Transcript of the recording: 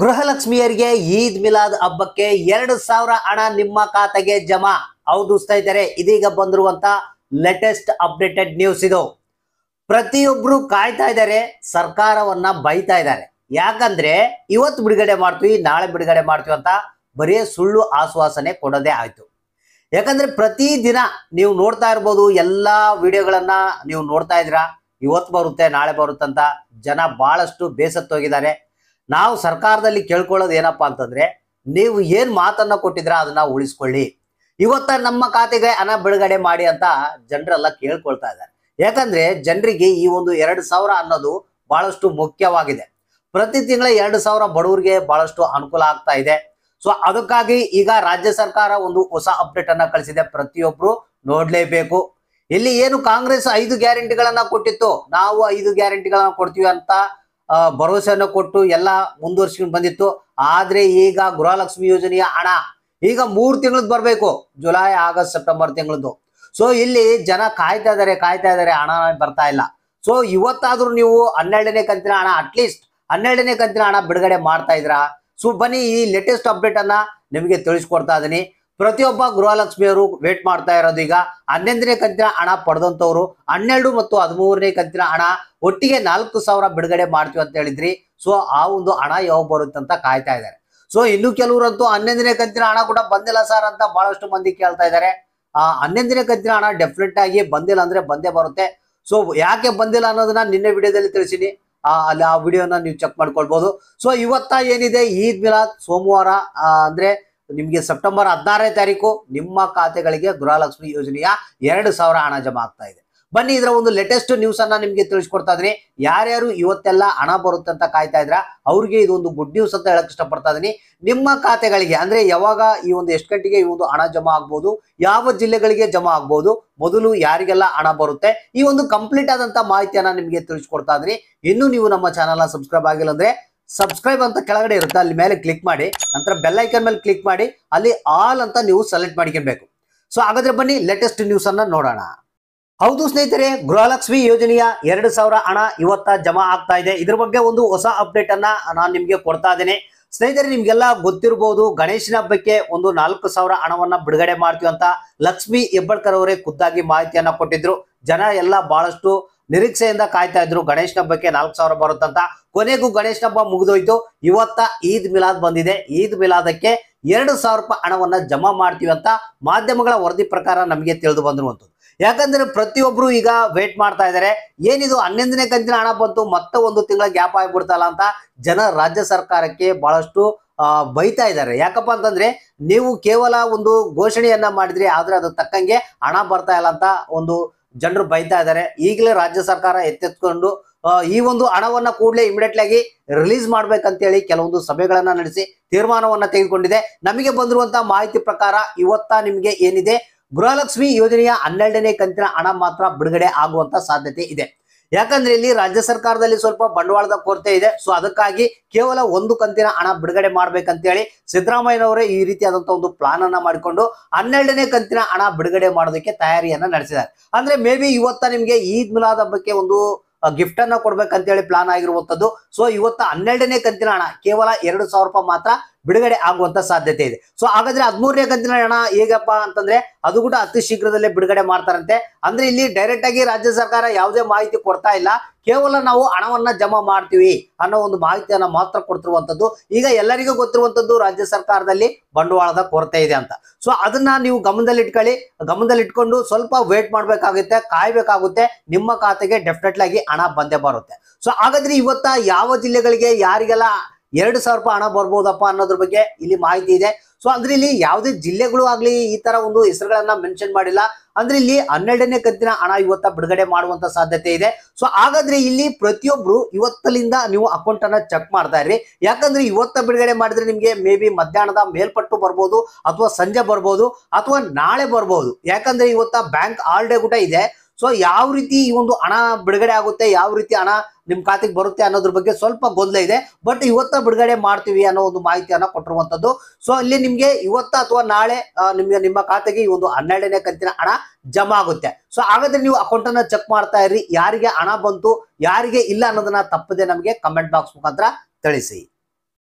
ಗೃಹಲಕ್ಷ್ಮಿಯರಿಗೆ ಈದ್ ಮಿಲಾದ್ ಹಬ್ಬಕ್ಕೆ ಎರಡು ಸಾವಿರ ಹಣ ನಿಮ್ಮ ಖಾತೆಗೆ ಜಮಾ ಹೌದು ಇದ್ದಾರೆ ಇದೀಗ ಬಂದಿರುವಂತ ಲೇಟೆಸ್ಟ್ ಅಪ್ಡೇಟೆಡ್ ನ್ಯೂಸ್ ಇದು ಪ್ರತಿಯೊಬ್ರು ಕಾಯ್ತಾ ಇದ್ದಾರೆ ಸರ್ಕಾರವನ್ನ ಬೈತಾ ಇದ್ದಾರೆ ಯಾಕಂದ್ರೆ ಇವತ್ತು ಬಿಡುಗಡೆ ಮಾಡ್ತೀವಿ ನಾಳೆ ಬಿಡುಗಡೆ ಮಾಡ್ತೀವಿ ಅಂತ ಬರೀ ಸುಳ್ಳು ಆಶ್ವಾಸನೆ ಕೊಡೋದೇ ಆಯ್ತು ಯಾಕಂದ್ರೆ ಪ್ರತಿ ದಿನ ನೀವು ನೋಡ್ತಾ ಇರ್ಬೋದು ಎಲ್ಲಾ ವಿಡಿಯೋಗಳನ್ನ ನೀವು ನೋಡ್ತಾ ಇದ್ರ ಇವತ್ತು ಬರುತ್ತೆ ನಾಳೆ ಬರುತ್ತಂತ ಜನ ಬಹಳಷ್ಟು ಬೇಸತ್ತೋಗಿದ್ದಾರೆ ನಾವು ಸರ್ಕಾರದಲ್ಲಿ ಕೇಳ್ಕೊಳ್ಳೋದು ಏನಪ್ಪಾ ಅಂತಂದ್ರೆ ನೀವು ಏನ್ ಮಾತನ್ನ ಕೊಟ್ಟಿದ್ರ ಅದನ್ನ ಉಳಿಸ್ಕೊಳ್ಳಿ ಇವತ್ತ ನಮ್ಮ ಖಾತೆಗೆ ಹಣ ಬಿಡುಗಡೆ ಮಾಡಿ ಅಂತ ಜನರೆಲ್ಲ ಕೇಳ್ಕೊಳ್ತಾ ಇದ್ದಾರೆ ಯಾಕಂದ್ರೆ ಜನರಿಗೆ ಈ ಒಂದು ಎರಡು ಸಾವಿರ ಅನ್ನೋದು ಬಹಳಷ್ಟು ಮುಖ್ಯವಾಗಿದೆ ಪ್ರತಿ ತಿಂಗಳ ಎರಡು ಸಾವಿರ ಬಡವರಿಗೆ ಬಹಳಷ್ಟು ಅನುಕೂಲ ಆಗ್ತಾ ಇದೆ ಸೊ ಅದಕ್ಕಾಗಿ ಈಗ ರಾಜ್ಯ ಸರ್ಕಾರ ಒಂದು ಹೊಸ ಅಪ್ಡೇಟ್ ಅನ್ನ ಕಳಿಸಿದೆ ಪ್ರತಿಯೊಬ್ರು ನೋಡ್ಲೇಬೇಕು ಇಲ್ಲಿ ಏನು ಕಾಂಗ್ರೆಸ್ ಐದು ಗ್ಯಾರಂಟಿಗಳನ್ನ ಕೊಟ್ಟಿತ್ತು ನಾವು ಐದು ಗ್ಯಾರಂಟಿಗಳನ್ನ ಕೊಡ್ತೀವಿ ಅಂತ ಭರವಸೆಯನ್ನು ಕೊಟ್ಟು ಎಲ್ಲ ಮುಂದುವರ್ಸ್ಕೊಂಡು ಬಂದಿತ್ತು ಆದ್ರೆ ಈಗ ಗೃಹಲಕ್ಷ್ಮಿ ಯೋಜನೆಯ ಹಣ ಈಗ ಮೂರು ತಿಂಗಳದ್ದು ಬರಬೇಕು ಜುಲೈ ಆಗಸ್ಟ್ ಸೆಪ್ಟೆಂಬರ್ ತಿಂಗಳದ್ದು ಸೊ ಇಲ್ಲಿ ಜನ ಕಾಯ್ತಾ ಇದಾರೆ ಕಾಯ್ತಾ ಇದಾರೆ ಹಣ ಬರ್ತಾ ಇಲ್ಲ ಸೊ ಇವತ್ತಾದ್ರೂ ನೀವು ಹನ್ನೆರಡನೇ ಕಂತಿನ ಹಣ ಅಟ್ಲೀಸ್ಟ್ ಹನ್ನೆರಡನೇ ಕಂತಿನ ಹಣ ಬಿಡುಗಡೆ ಮಾಡ್ತಾ ಇದ್ರಾ ಸೊ ಬನ್ನಿ ಈ ಲೇಟೆಸ್ಟ್ ಅಪ್ಡೇಟ್ ಅನ್ನ ನಿಮಗೆ ತಿಳಿಸ್ಕೊಡ್ತಾ ಇದೀನಿ ಪ್ರತಿಯೊಬ್ಬ ಗೃಹಲಕ್ಷ್ಮಿಯವರು ವೇಟ್ ಮಾಡ್ತಾ ಇರೋದು ಈಗ ಹನ್ನೊಂದನೇ ಕಂತಿನ ಹಣ ಪಡೆದಂತವ್ರು ಹನ್ನೆರಡು ಮತ್ತು ಹದಿಮೂರನೇ ಕಂತಿನ ಹಣ ಒಟ್ಟಿಗೆ ನಾಲ್ಕು ಸಾವಿರ ಬಿಡುಗಡೆ ಮಾಡ್ತೀವಿ ಅಂತ ಹೇಳಿದ್ರಿ ಸೊ ಆ ಒಂದು ಹಣ ಯಾವಾಗ ಬರುತ್ತೆ ಅಂತ ಕಾಯ್ತಾ ಇದ್ದಾರೆ ಸೊ ಇನ್ನು ಕೆಲವರಂತೂ ಹನ್ನೊಂದನೇ ಕಂತಿನ ಹಣ ಕೂಡ ಬಂದಿಲ್ಲ ಸರ್ ಅಂತ ಬಹಳಷ್ಟು ಮಂದಿ ಕೇಳ್ತಾ ಇದ್ದಾರೆ ಆ ಹನ್ನೊಂದನೇ ಕಂತಿನ ಹಣ ಡೆಫಿನೆಟ್ ಆಗಿ ಬಂದಿಲ್ಲ ಅಂದ್ರೆ ಬಂದೇ ಬರುತ್ತೆ ಸೊ ಯಾಕೆ ಬಂದಿಲ್ಲ ಅನ್ನೋದನ್ನ ನಿನ್ನೆ ವಿಡಿಯೋದಲ್ಲಿ ತಿಳಿಸಿನಿ ಅಲ್ಲಿ ಆ ವಿಡಿಯೋನ ನೀವು ಚೆಕ್ ಮಾಡ್ಕೊಳ್ಬಹುದು ಸೊ ಇವತ್ತ ಏನಿದೆ ಈದ್ ಮಿಲಾದ್ ಸೋಮವಾರ ಅಂದ್ರೆ ನಿಮಗೆ ಸೆಪ್ಟೆಂಬರ್ ಹದಿನಾರನೇ ತಾರೀಕು ನಿಮ್ಮ ಖಾತೆಗಳಿಗೆ ಗೃಹಲಕ್ಷ್ಮಿ ಯೋಜನೆಯ ಎರಡು ಸಾವಿರ ಹಣ ಜಮಾ ಆಗ್ತಾ ಇದೆ ಬನ್ನಿ ಇದರ ಒಂದು ಲೇಟೆಸ್ಟ್ ನ್ಯೂಸ್ ಅನ್ನ ನಿಮಗೆ ತಿಳಿಸ್ಕೊಡ್ತಾ ಇದ್ದೀನಿ ಯಾರ್ಯಾರು ಇವತ್ತೆಲ್ಲ ಹಣ ಬರುತ್ತೆ ಅಂತ ಕಾಯ್ತಾ ಇದ್ರ ಅವ್ರಿಗೆ ಇದೊಂದು ಗುಡ್ ನ್ಯೂಸ್ ಅಂತ ಹೇಳಕ್ ಇಷ್ಟಪಡ್ತಾ ಇದೀನಿ ನಿಮ್ಮ ಖಾತೆಗಳಿಗೆ ಅಂದ್ರೆ ಯಾವಾಗ ಈ ಒಂದು ಎಷ್ಟು ಗಂಟೆಗೆ ಈ ಒಂದು ಹಣ ಜಮಾ ಆಗ್ಬಹುದು ಯಾವ ಜಿಲ್ಲೆಗಳಿಗೆ ಜಮಾ ಆಗ್ಬಹುದು ಮೊದಲು ಯಾರಿಗೆಲ್ಲ ಹಣ ಬರುತ್ತೆ ಈ ಒಂದು ಕಂಪ್ಲೀಟ್ ಆದಂತ ಮಾಹಿತಿಯನ್ನ ನಿಮಗೆ ತಿಳಿಸ್ಕೊಡ್ತಾ ಇದ್ರಿ ಇನ್ನು ನೀವು ನಮ್ಮ ಚಾನಲ್ ಸಬ್ಸ್ಕ್ರೈಬ್ ಆಗಿಲ್ಲ ಅಂದ್ರೆ ಸಬ್ಸ್ಕ್ರೈಬ್ ಅಂತ ಕೆಳಗಡೆ ಇರುತ್ತೆ ಅಲ್ಲಿ ಮೇಲೆ ಕ್ಲಿಕ್ ಮಾಡಿ ನಂತರ ಬೆಲ್ ಐಕನ್ ಮೇಲೆ ಕ್ಲಿಕ್ ಮಾಡಿ ಅಲ್ಲಿ ಆಲ್ ಅಂತ ನೀವು ಸೆಲೆಕ್ಟ್ ಮಾಡ್ಕೊಬೇಕು ಸೊ ಹಾಗಾದ್ರೆ ಬನ್ನಿ ಲೇಟೆಸ್ಟ್ ನ್ಯೂಸ್ ಅನ್ನ ನೋಡೋಣ ಹೌದು ಸ್ನೇಹಿತರೆ ಗೃಹಲಕ್ಷ್ಮಿ ಯೋಜನೆಯ ಎರಡು ಸಾವಿರ ಹಣ ಇವತ್ತ ಜಮಾ ಆಗ್ತಾ ಇದೆ ಇದ್ರ ಬಗ್ಗೆ ಒಂದು ಹೊಸ ಅಪ್ಡೇಟ್ ಅನ್ನ ನಾನು ನಿಮಗೆ ಕೊಡ್ತಾ ಇದ್ದೇನೆ ಸ್ನೇಹಿತರೆ ನಿಮ್ಗೆಲ್ಲ ಗೊತ್ತಿರಬಹುದು ಗಣೇಶನ ಹಬ್ಬಕ್ಕೆ ಒಂದು ನಾಲ್ಕು ಸಾವಿರ ಹಣವನ್ನ ಬಿಡುಗಡೆ ಮಾಡ್ತೀವಿ ಅಂತ ಲಕ್ಷ್ಮಿ ಹೆಬ್ಬಳ್ಕರ್ ಅವರೇ ಖುದ್ದಾಗಿ ಮಾಹಿತಿಯನ್ನ ಕೊಟ್ಟಿದ್ರು ಜನ ಎಲ್ಲ ಬಹಳಷ್ಟು ನಿರೀಕ್ಷೆಯಿಂದ ಕಾಯ್ತಾ ಇದ್ರು ಗಣೇಶ ಹಬ್ಬಕ್ಕೆ ನಾಲ್ಕು ಸಾವಿರ ಬರುತ್ತಂತ ಕೊನೆಗೂ ಗಣೇಶ ಹಬ್ಬ ಮುಗಿದೋಯ್ತು ಇವತ್ತ ಈದ್ ಮಿಲಾದ್ ಬಂದಿದೆ ಈದ್ ಮಿಲಾದಕ್ಕೆ ಎರಡು ಸಾವಿರ ರೂಪಾಯಿ ಹಣವನ್ನ ಜಮಾ ಮಾಡ್ತೀವಿ ಅಂತ ಮಾಧ್ಯಮಗಳ ವರದಿ ಪ್ರಕಾರ ನಮಗೆ ತಿಳಿದು ಬಂದಿರುವಂತದ್ದು ಯಾಕಂದ್ರೆ ಪ್ರತಿಯೊಬ್ರು ಈಗ ವೇಟ್ ಮಾಡ್ತಾ ಇದ್ದಾರೆ ಏನಿದು ಹನ್ನೊಂದನೇ ಕಂತಿನ ಹಣ ಬಂತು ಮತ್ತೆ ಒಂದು ತಿಂಗಳ ಗ್ಯಾಪ್ ಆಗಿಬಿಡ್ತಲ್ಲ ಅಂತ ಜನ ರಾಜ್ಯ ಸರ್ಕಾರಕ್ಕೆ ಬಹಳಷ್ಟು ಬೈತಾ ಇದ್ದಾರೆ ಯಾಕಪ್ಪ ಅಂತಂದ್ರೆ ನೀವು ಕೇವಲ ಒಂದು ಘೋಷಣೆಯನ್ನ ಮಾಡಿದ್ರಿ ಆದ್ರೆ ಅದು ತಕ್ಕಂಗೆ ಹಣ ಬರ್ತಾ ಇಲ್ಲ ಅಂತ ಒಂದು ಜನರು ಬೈತಾ ಇದ್ದಾರೆ ಈಗಲೇ ರಾಜ್ಯ ಸರ್ಕಾರ ಎತ್ತೆತ್ಕೊಂಡು ಈ ಒಂದು ಹಣವನ್ನ ಕೂಡಲೇ ಇಮಿಡಿಯೇಟ್ ಆಗಿ ರಿಲೀಸ್ ಮಾಡ್ಬೇಕಂತೇಳಿ ಕೆಲವೊಂದು ಸಭೆಗಳನ್ನ ನಡೆಸಿ ತೀರ್ಮಾನವನ್ನ ತೆಗೆದುಕೊಂಡಿದೆ ನಮಗೆ ಬಂದಿರುವಂತಹ ಮಾಹಿತಿ ಪ್ರಕಾರ ಇವತ್ತ ನಿಮಗೆ ಏನಿದೆ ಗೃಹಲಕ್ಷ್ಮಿ ಯೋಜನೆಯ ಹನ್ನೆರಡನೇ ಕಂತಿನ ಹಣ ಮಾತ್ರ ಬಿಡುಗಡೆ ಆಗುವಂತ ಸಾಧ್ಯತೆ ಇದೆ ಯಾಕಂದ್ರೆ ಇಲ್ಲಿ ರಾಜ್ಯ ಸರ್ಕಾರದಲ್ಲಿ ಸ್ವಲ್ಪ ಬಂಡವಾಳದ ಕೊರತೆ ಇದೆ ಸೊ ಅದಕ್ಕಾಗಿ ಕೇವಲ ಒಂದು ಕಂತಿನ ಹಣ ಬಿಡುಗಡೆ ಮಾಡ್ಬೇಕಂತ ಹೇಳಿ ಸಿದ್ದರಾಮಯ್ಯನವರೇ ಈ ರೀತಿಯಾದಂತಹ ಒಂದು ಪ್ಲಾನ್ ಅನ್ನ ಮಾಡಿಕೊಂಡು ಹನ್ನೆರಡನೇ ಕಂತಿನ ಹಣ ಬಿಡುಗಡೆ ಮಾಡೋದಕ್ಕೆ ತಯಾರಿಯನ್ನ ನಡೆಸಿದ್ದಾರೆ ಅಂದ್ರೆ ಮೇ ಬಿ ಇವತ್ತ ನಿಮ್ಗೆ ಈದ್ ಮಿಲಾದ್ ಹಬ್ಬಕ್ಕೆ ಒಂದು ಗಿಫ್ಟ್ ಅನ್ನ ಹೇಳಿ ಪ್ಲಾನ್ ಆಗಿರುವಂತದ್ದು ಸೊ ಇವತ್ತ ಹನ್ನೆರಡನೇ ಕಂತಿನ ಹಣ ಕೇವಲ ಎರಡು ಸಾವಿರ ರೂಪಾಯಿ ಮಾತ್ರ ಬಿಡುಗಡೆ ಆಗುವಂತ ಸಾಧ್ಯತೆ ಇದೆ ಸೊ ಹಾಗಾದ್ರೆ ಹದಿಮೂರನೇ ಕಂತಿನ ಹಣ ಹೇಗಪ್ಪ ಅಂತಂದ್ರೆ ಅದು ಕೂಡ ಅತಿ ಶೀಘ್ರದಲ್ಲೇ ಬಿಡುಗಡೆ ಮಾಡ್ತಾರಂತೆ ಅಂದ್ರೆ ಇಲ್ಲಿ ಡೈರೆಕ್ಟ್ ಆಗಿ ರಾಜ್ಯ ಸರ್ಕಾರ ಯಾವುದೇ ಮಾಹಿತಿ ಕೊಡ್ತಾ ಇಲ್ಲ ಕೇವಲ ನಾವು ಹಣವನ್ನ ಜಮಾ ಮಾಡ್ತೀವಿ ಅನ್ನೋ ಒಂದು ಮಾಹಿತಿಯನ್ನ ಮಾತ್ರ ಕೊಡ್ತಿರುವಂತದ್ದು ಈಗ ಎಲ್ಲರಿಗೂ ಗೊತ್ತಿರುವಂತದ್ದು ರಾಜ್ಯ ಸರ್ಕಾರದಲ್ಲಿ ಬಂಡವಾಳದ ಕೊರತೆ ಇದೆ ಅಂತ ಸೊ ಅದನ್ನ ನೀವು ಗಮನದಲ್ಲಿ ಇಟ್ಕೊಳ್ಳಿ ಗಮನದಲ್ಲಿ ಇಟ್ಕೊಂಡು ಸ್ವಲ್ಪ ವೇಟ್ ಮಾಡ್ಬೇಕಾಗುತ್ತೆ ಕಾಯ್ಬೇಕಾಗುತ್ತೆ ನಿಮ್ಮ ಖಾತೆಗೆ ಡೆಫಿನೆಟ್ ಆಗಿ ಹಣ ಬಂದೇ ಬರುತ್ತೆ ಸೊ ಹಾಗಾದ್ರೆ ಇವತ್ತ ಯಾವ ಜಿಲ್ಲೆಗಳಿಗೆ ಯಾರಿಗೆಲ್ಲ ಎರಡು ಸಾವಿರ ರೂಪಾಯಿ ಹಣ ಬರ್ಬೋದಪ್ಪ ಅನ್ನೋದ್ರ ಬಗ್ಗೆ ಇಲ್ಲಿ ಮಾಹಿತಿ ಇದೆ ಸೊ ಅಂದ್ರೆ ಇಲ್ಲಿ ಯಾವುದೇ ಜಿಲ್ಲೆಗಳು ಆಗ್ಲಿ ಈ ತರ ಒಂದು ಹೆಸರುಗಳನ್ನ ಮೆನ್ಷನ್ ಮಾಡಿಲ್ಲ ಅಂದ್ರೆ ಇಲ್ಲಿ ಹನ್ನೆರಡನೇ ಕಂತಿನ ಹಣ ಇವತ್ತ ಬಿಡುಗಡೆ ಮಾಡುವಂತ ಸಾಧ್ಯತೆ ಇದೆ ಸೊ ಹಾಗಾದ್ರೆ ಇಲ್ಲಿ ಪ್ರತಿಯೊಬ್ರು ಇವತ್ತಲ್ಲಿಂದ ನೀವು ಅಕೌಂಟ್ ಅನ್ನ ಚೆಕ್ ಮಾಡ್ತಾ ಇರಿ ಯಾಕಂದ್ರೆ ಇವತ್ತ ಬಿಡುಗಡೆ ಮಾಡಿದ್ರೆ ನಿಮ್ಗೆ ಮೇ ಬಿ ಮಧ್ಯಾಹ್ನದ ಮೇಲ್ಪಟ್ಟು ಬರ್ಬೋದು ಅಥವಾ ಸಂಜೆ ಬರ್ಬೋದು ಅಥವಾ ನಾಳೆ ಬರ್ಬೋದು ಯಾಕಂದ್ರೆ ಇವತ್ತ ಬ್ಯಾಂಕ್ ಆಲ್ ಡೇ ಕೂಡ ಇದೆ ಸೊ ಯಾವ ರೀತಿ ಈ ಒಂದು ಹಣ ಬಿಡುಗಡೆ ಆಗುತ್ತೆ ಯಾವ ರೀತಿ ಹಣ ನಿಮ್ಮ ಖಾತೆಗೆ ಬರುತ್ತೆ ಅನ್ನೋದ್ರ ಬಗ್ಗೆ ಸ್ವಲ್ಪ ಗೊಂದಲ ಇದೆ ಬಟ್ ಇವತ್ತ ಬಿಡುಗಡೆ ಮಾಡ್ತೀವಿ ಅನ್ನೋ ಒಂದು ಮಾಹಿತಿಯನ್ನ ಕೊಟ್ಟಿರುವಂತದ್ದು ಸೊ ಇಲ್ಲಿ ನಿಮಗೆ ಇವತ್ತ ಅಥವಾ ನಾಳೆ ನಿಮಗೆ ನಿಮ್ಮ ಖಾತೆಗೆ ಈ ಒಂದು ಹನ್ನೆರಡನೇ ಕಂತಿನ ಹಣ ಜಮಾ ಆಗುತ್ತೆ ಸೊ ಹಾಗಾದ್ರೆ ನೀವು ಅಕೌಂಟ್ ಅನ್ನ ಚೆಕ್ ಮಾಡ್ತಾ ಇರಿ ಯಾರಿಗೆ ಹಣ ಬಂತು ಯಾರಿಗೆ ಇಲ್ಲ ಅನ್ನೋದನ್ನ ತಪ್ಪದೆ ನಮಗೆ ಕಮೆಂಟ್ ಬಾಕ್ಸ್ ಮುಖಾಂತರ ತಿಳಿಸಿ